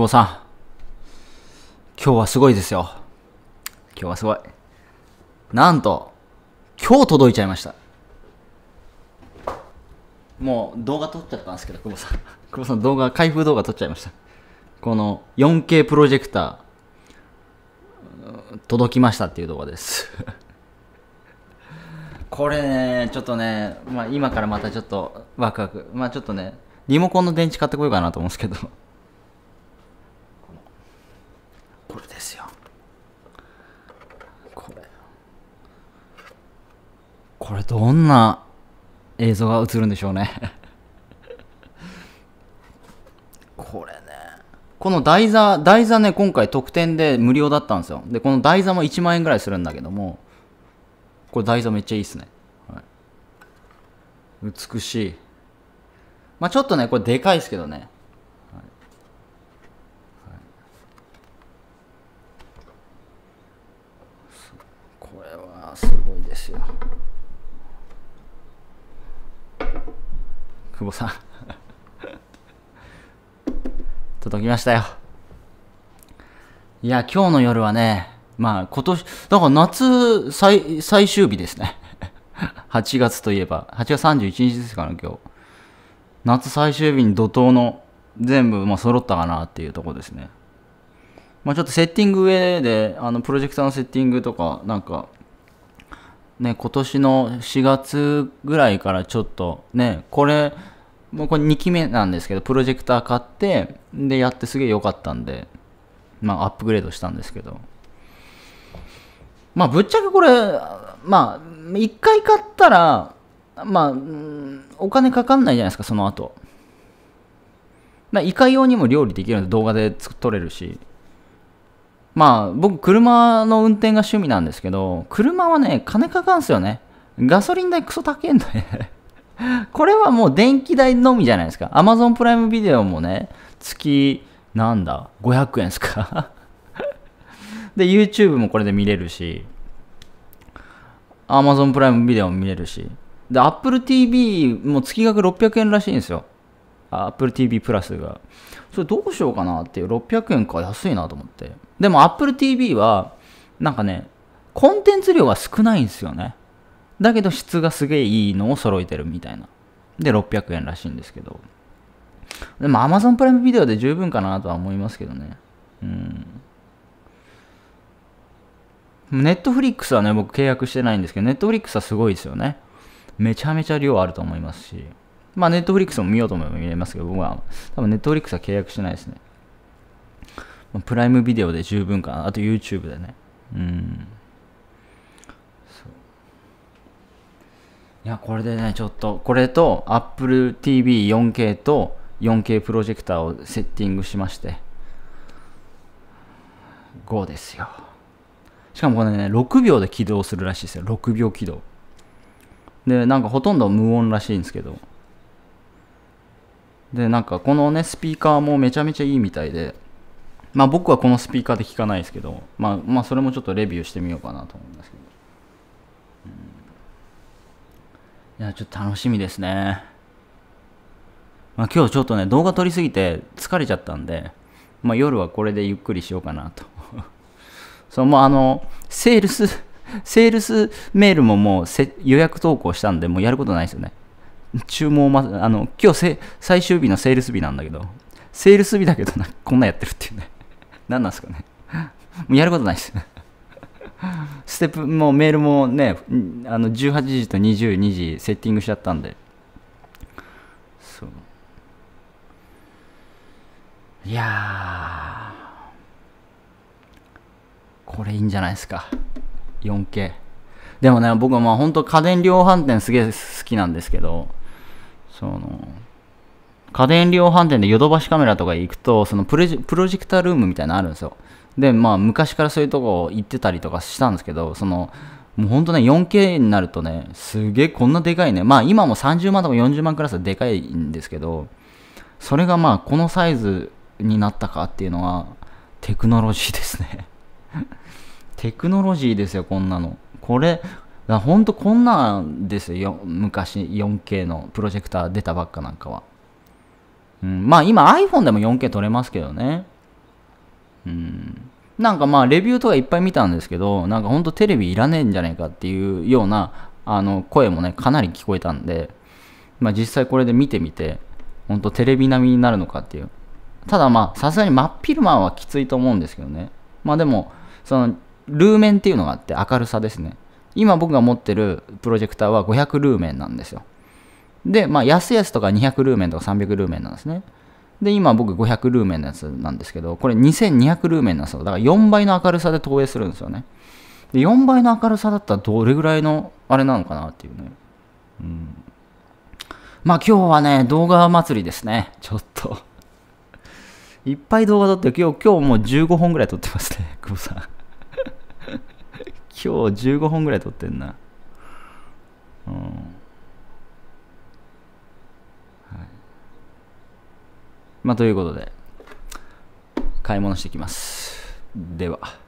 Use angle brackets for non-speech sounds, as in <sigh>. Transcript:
久保さん、今日はすごいですよ。今日はすごい。なんと、今日届いちゃいました。もう動画撮っちゃったんですけど、久保さん。<laughs> 久保さん動画、開封動画撮っちゃいました。この 4K プロジェクター、届きましたっていう動画です。<laughs> これね、ちょっとね、まあ今からまたちょっとワクワク。まあちょっとね、リモコンの電池買ってこようかなと思うんですけど。これどんな映像が映るんでしょうねこれねこの台座台座ね今回特典で無料だったんですよでこの台座も1万円ぐらいするんだけどもこれ台座めっちゃいいっすね、はい、美しいまあちょっとねこれでかいですけどねこれはすごいですよ。久保さん届きましたよ。いや、今日の夜はね、まあ今年、だから夏最最終日ですね。8 <laughs> 月といえば、8月31日ですから、ね、今日。夏最終日に怒涛の全部、まあ、揃ったかなっていうとこですね。まあ、ちょっとセッティング上で、あの、プロジェクターのセッティングとか、なんか、ね、今年の4月ぐらいからちょっとね、これ、もうこれ2期目なんですけど、プロジェクター買って、で、やってすげえ良かったんで、まあ、アップグレードしたんですけど。まあ、ぶっちゃけこれ、まあ、1回買ったら、まあ、お金かかんないじゃないですか、その後。まあ、イカ用にも料理できるんで動画で撮れるし。まあ、僕、車の運転が趣味なんですけど、車はね、金かかんすよね。ガソリン代クソ高いんだね <laughs> これはもう電気代のみじゃないですか。アマゾンプライムビデオもね、月、なんだ、500円ですか <laughs> で、YouTube もこれで見れるし、アマゾンプライムビデオも見れるし、で、Apple TV も月額600円らしいんですよ。Apple TV プラスが。それどうしようかなっていう、600円か安いなと思って。でも Apple TV は、なんかね、コンテンツ量は少ないんですよね。だけど質がすげえいいのを揃えてるみたいな。で、600円らしいんですけど。でも Amazon プライムビデオで十分かなとは思いますけどね。うん。ネットフリックスはね、僕契約してないんですけど、ネットフリックスはすごいですよね。めちゃめちゃ量あると思いますし。まあ、ネットフリックスも見ようと思えば見れますけど、僕は、多分ネットフリックスは契約してないですね。まあ、プライムビデオで十分かな。あと YouTube でね。うん。いや、これでね、ちょっと、これと Apple TV4K と 4K プロジェクターをセッティングしまして、5ですよ。しかもこれね、6秒で起動するらしいですよ。6秒起動。で、なんかほとんど無音らしいんですけど、でなんかこのねスピーカーもめちゃめちゃいいみたいでまあ僕はこのスピーカーで聞かないですけど、まあ、まあそれもちょっとレビューしてみようかなと思うんですけど、うん、いやちょっと楽しみですねまあ今日ちょっとね動画撮りすぎて疲れちゃったんでまあ夜はこれでゆっくりしようかなと <laughs> そうもうあのセールスセールスメールももう予約投稿したんでもうやることないですよね注文ま、あの、今日最終日のセールス日なんだけど、セールス日だけどな、<laughs> こんなんやってるっていうね。<laughs> 何なんですかね。<laughs> もうやることないです。ステップもメールもね、あの18時と22時セッティングしちゃったんで。そう。いやこれいいんじゃないですか。4K。でもね、僕はまあ本当家電量販店すげえ好きなんですけど、その、家電量販店でヨドバシカメラとか行くと、そのプロジェクタールームみたいなのあるんですよ。で、まあ昔からそういうとこ行ってたりとかしたんですけど、その、もうほんとね、4K になるとね、すげえこんなでかいね。まあ今も30万とか40万クラスでかいんですけど、それがまあこのサイズになったかっていうのは、テクノロジーですね <laughs> テクノロジーですよ、こんなの。これ、だほんとこんなんですよ昔 4K のプロジェクター出たばっかなんかは、うん、まあ今 iPhone でも 4K 撮れますけどねうんなんかまあレビューとかいっぱい見たんですけどなんかほんとテレビいらねえんじゃねえかっていうようなあの声もねかなり聞こえたんで、まあ、実際これで見てみてほんとテレビ並みになるのかっていうただまあさすがに真っ昼間はきついと思うんですけどねまあでもそのルーメンっていうのがあって明るさですね今僕が持ってるプロジェクターは500ルーメンなんですよ。で、まあ、安々とか200ルーメンとか300ルーメンなんですね。で、今僕500ルーメンのやつなんですけど、これ2200ルーメンなんですよ。だから4倍の明るさで投影するんですよね。で、4倍の明るさだったらどれぐらいのあれなのかなっていうね。うん。まあ今日はね、動画祭りですね。ちょっと <laughs> いっぱい動画撮って、今日、今日もう15本ぐらい撮ってますね、久保さん今日15本ぐらい撮ってんな。うん。はい。まあ、ということで、買い物してきます。では。